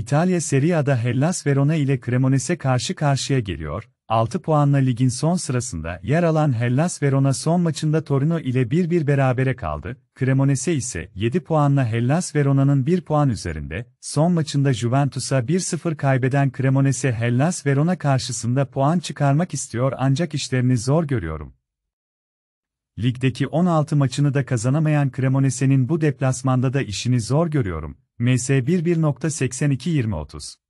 İtalya Serie A'da Hellas Verona ile Cremonese karşı karşıya geliyor. 6 puanla ligin son sırasında yer alan Hellas Verona son maçında Torino ile 1-1 berabere kaldı. Cremonese ise 7 puanla Hellas Verona'nın 1 puan üzerinde. Son maçında Juventus'a 1-0 kaybeden Cremonese Hellas Verona karşısında puan çıkarmak istiyor ancak işlerini zor görüyorum. Ligdeki 16 maçını da kazanamayan Cremonese'nin bu deplasmanda da işini zor görüyorum. MS 11.822030